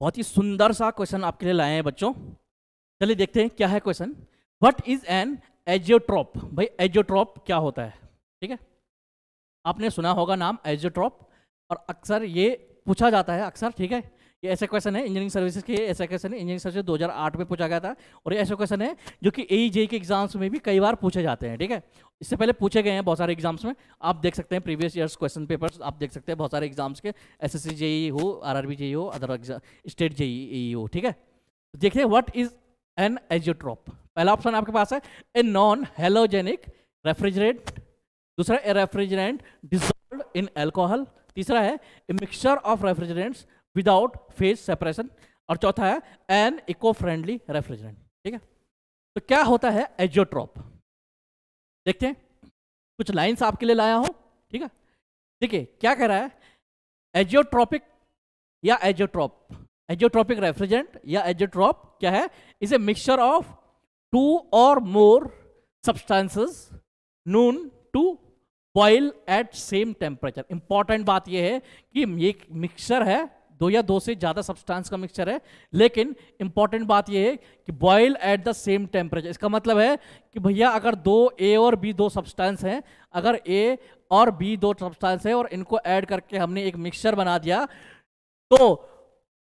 बहुत ही सुंदर सा क्वेश्चन आपके लिए लाए हैं बच्चों चलिए देखते हैं क्या है question what is an azeotrope भाई एजियोट्रॉप क्या होता है ठीक है आपने सुना होगा नाम एजियोट्रॉप और अक्सर ये पूछा जाता है अक्सर ठीक है ये ऐसा क्वेश्चन है इंजीनियरिंग सर्विसेज के ऐसा क्वेश्चन है इंजीनियरिंग सर्विस 2008 में पूछा गया था और ये ऐसा क्वेश्चन है जो कि ए जे e के एग्जाम्स में भी कई बार पूछे जाते हैं ठीक है इससे पहले पूछे गए हैं बहुत सारे एग्जाम्स में आप देख सकते हैं प्रीवियस ईयर्स क्वेश्चन पेपर्स आप देख सकते हैं बहुत सारे एग्जाम्स के एस एस सी हो आर आर बी हो अदर स्टेट जेई हो ठीक है तो देखिए व्हाट इज एन एजियोट्रॉप पहला ऑप्शन आपके पास है ए नॉन हेलोजेनिक रेफ्रिजरेट दूसरा a refrigerant dissolve in alcohol तीसरा है a mixture of refrigerants without phase separation और चौथा है एन इको फ्रेंडली रेफ्रिजरेंट ठीक है तो क्या होता है एजियोट्रॉप देखते हैं कुछ लाइंस आपके लिए लाया हूं ठीक है देखिए क्या कह रहा है एजियोट्रॉपिक या एजियोट्रॉप एजियोट्रॉपिक रेफ्रिजरेंट या एजियोट्रॉप क्या है is a mixture of two और more substances known to boil at same temperature important बात यह है कि ये मिक्सचर है दो या दो से ज़्यादा सब्सटेंस का मिक्सचर है लेकिन इंपॉर्टेंट बात यह है कि boil at the same temperature इसका मतलब है कि भैया अगर दो ए और बी दो सब्सटेंस हैं अगर ए और बी दो सब्सटेंस है और इनको ऐड करके हमने एक मिक्सचर बना दिया तो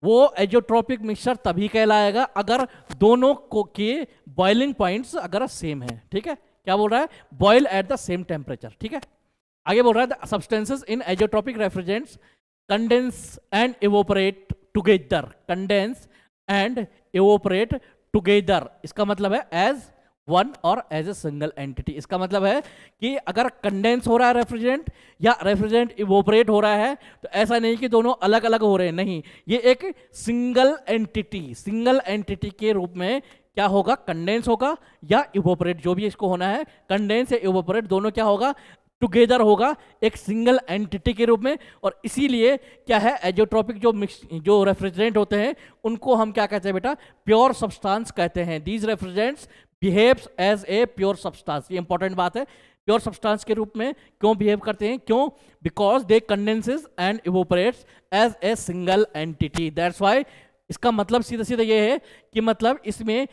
वो एजोट्रोपिक मिक्सचर तभी कहलाएगा अगर दोनों को के बॉइलिंग पॉइंट्स अगर सेम है ठीक है क्या बोल रहा है boil at the same temperature ठीक है आगे बोल रहा है substances in azeotropic refrigerants condense and evaporate together condense and evaporate together इसका मतलब है as वन और एज ए सिंगल एंटिटी इसका मतलब है कि अगर कंडेंस हो रहा है रेफ्रिजरेंट या रेफ्रिजरेंट इवोपरेट हो रहा है तो ऐसा नहीं कि दोनों अलग अलग हो रहे हैं नहीं ये एक सिंगल एंटिटी सिंगल एंटिटी के रूप में क्या होगा कंडेंस होगा या इवोपरेट जो भी इसको होना है कंडेंस या इवोपरेट दोनों क्या होगा टुगेदर होगा एक सिंगल एंटिटी के रूप में और इसीलिए क्या है एजोट्रॉपिक जो मिक्स जो रेफ्रिजरेंट होते हैं उनको हम क्या कहते हैं बेटा प्योर सब्सटेंस कहते हैं these refrigerants behaves as a pure substance ये इंपॉर्टेंट बात है प्योर सब्सटेंस के रूप में क्यों बिहेव करते हैं क्यों because they condenses and evaporates as a single entity that's why इसका मतलब सीधा सीधा ये है कि मतलब इसमें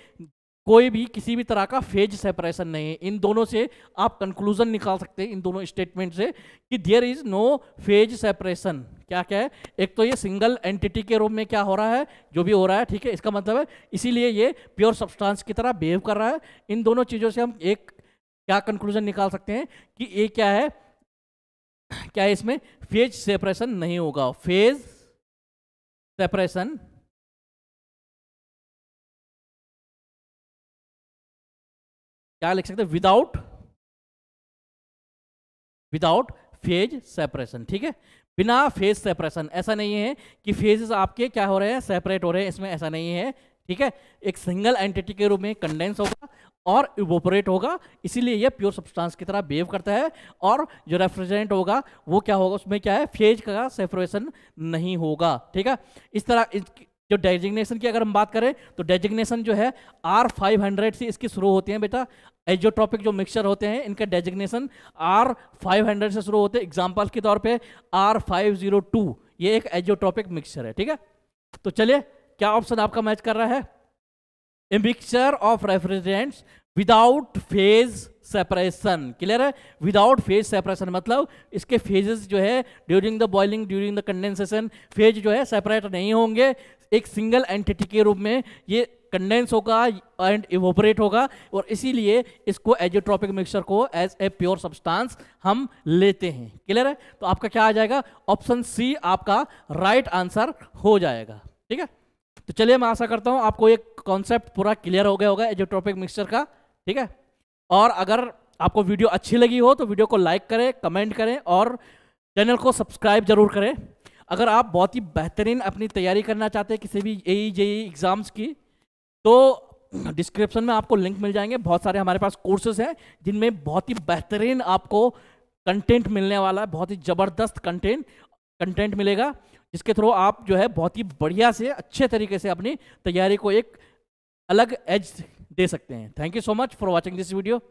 कोई भी किसी भी तरह का फेज सेपरेशन नहीं है इन दोनों से आप कंक्लूजन निकाल सकते हैं इन दोनों स्टेटमेंट से कि there is no phase separation क्या क्या है एक तो ये सिंगल एंटिटी के रूप में क्या हो रहा है जो भी हो रहा है ठीक है इसका मतलब है इसीलिए ये प्योर सब्सटेंस की तरह बिहेव कर रहा है इन दोनों चीज़ों से हम एक क्या कंक्लूजन निकाल सकते हैं कि ये क्या है क्या है इसमें फेज सेपरेशन नहीं होगा फेज सेपरेशन क्या लिख सकते हैं विदाउट विदाउट फेज सेपरेशन ठीक है बिना फेज सेपरेशन ऐसा नहीं है कि फेजेस आपके क्या हो रहे हैं सेपरेट हो रहे हैं इसमें ऐसा नहीं है ठीक है एक सिंगल एंटिटी के रूप में कंडेंस होगा और इवोपरेट होगा इसीलिए ये प्योर सब्सटेंस की तरह बिहेव करता है और जो रेफ्रिजरेंट होगा वो क्या होगा उसमें क्या है फेज का सेपरेशन नहीं होगा ठीक है इस तरह जो डेजिग्नेशन की अगर हम बात करें तो डेजिग्नेशन जो है आर फाइव हंड्रेड से इसकी शुरू होती है बेटा एजियोट्रॉपिक जो मिक्सचर होते हैं इनका डेजिग्नेशन आर फाइव हंड्रेड से शुरू होते हैं एग्जाम्पल के तौर पे आर फाइव जीरो टू ये एक एजियोट्रॉपिक मिक्सचर है ठीक है तो चलिए क्या ऑप्शन आपका मैच कर रहा है a mixture of refrigerants without phase separation clear है विदाउट फेज सेपरेशन मतलब इसके फेजेस जो है during the boiling during the condensation phase जो है सेपरेट नहीं होंगे एक सिंगल एंटिटी के रूप में ये कंडेंस होगा एंड इवोपरेट होगा और इसीलिए इसको एजोट्रॉपिक मिक्सचर को एज ए प्योर सब्सटेंस हम लेते हैं क्लियर है तो आपका क्या आ जाएगा ऑप्शन सी आपका राइट right आंसर हो जाएगा ठीक है तो चलिए मैं आशा करता हूँ आपको एक कॉन्सेप्ट पूरा क्लियर हो गया होगा एजोट्रॉपिक मिक्सचर का ठीक है और अगर आपको वीडियो अच्छी लगी हो तो वीडियो को लाइक करें कमेंट करें और चैनल को सब्सक्राइब जरूर करें अगर आप बहुत ही बेहतरीन अपनी तैयारी करना चाहते हैं किसी भी ए जे एग्ज़ाम्स की तो डिस्क्रिप्शन में आपको लिंक मिल जाएंगे बहुत सारे हमारे पास कोर्सेज हैं जिनमें बहुत ही बेहतरीन आपको कंटेंट मिलने वाला है बहुत ही ज़बरदस्त कंटेंट कंटेंट मिलेगा जिसके थ्रू आप जो है बहुत ही बढ़िया से अच्छे तरीके से अपनी तैयारी को एक अलग एज दे सकते हैं thank you so much for watching this video